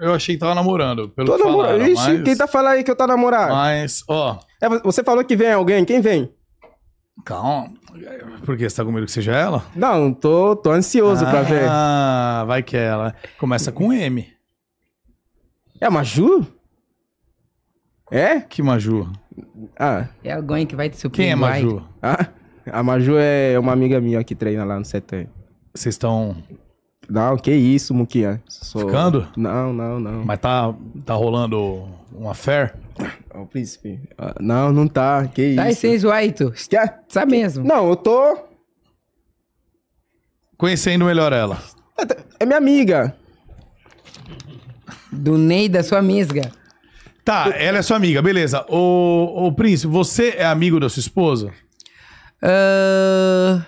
eu achei que tava namorando, pelo Tô que namorando. falaram, Ixi, mas... quem tá falando aí que eu tô namorado? Mas, ó... É, você falou que vem alguém, quem vem? Calma. Por quê? Você tá com medo que seja ela? Não, tô, tô ansioso ah, pra ver. Ah, vai que é ela. Começa com M. É a Maju? É? Que Maju? Ah. É alguém que vai te suprir. Quem é Maju? Ah, a Maju é uma amiga minha que treina lá no CT. Vocês estão não, que isso, Muquinha. Sou... Ficando? Não, não, não. Mas tá, tá rolando uma fé? Ô, príncipe. Ah, não, não tá. Que tá isso. Tá sem zoar aí, Tá mesmo. Não, eu tô. Conhecendo melhor ela. É minha amiga. Do Ney da sua misga. Tá, ela é sua amiga, beleza. Ô, ô príncipe, você é amigo da sua esposa? Uh...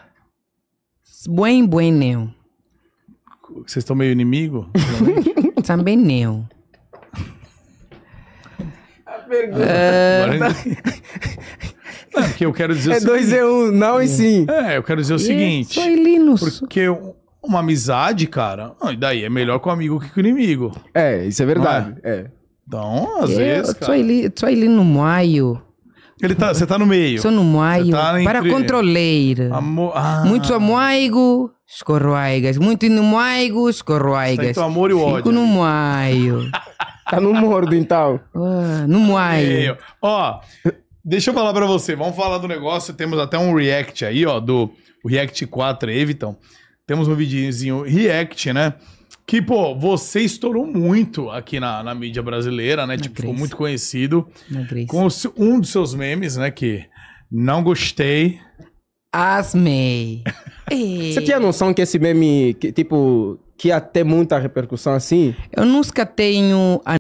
Buen, bueno vocês estão meio inimigo? Também não. A pergunta. É... Não, porque eu quero dizer é o seguinte. É 2 é um, não e é. sim. É, eu quero dizer o seguinte. Foi Linus. Porque uma amizade, cara, e daí é melhor com o amigo que com o inimigo. É, isso é verdade. É? é? Então, às é, eu, vezes. Cara... Tô ali, tô ali no maio. Ele tá, você tá no meio. Sou no maio. Tá entre... Para controleiro. Amo... Ah. Muito amigo, Escorroaigas. Muito no maigo, escorroaigas. Sente o amor e o ódio. Fico no maio. tá no mordo, então. no maio. ó, deixa eu falar pra você. Vamos falar do negócio. Temos até um react aí, ó, do React 4 Eviton. Temos um videozinho react, né? Que, pô, você estourou muito aqui na, na mídia brasileira, né? Na tipo, ficou muito conhecido. Na com um dos seus memes, né? Que não gostei. Asmei. Você tinha noção que esse meme, que, tipo, que ia ter muita repercussão assim? Eu nunca tenho a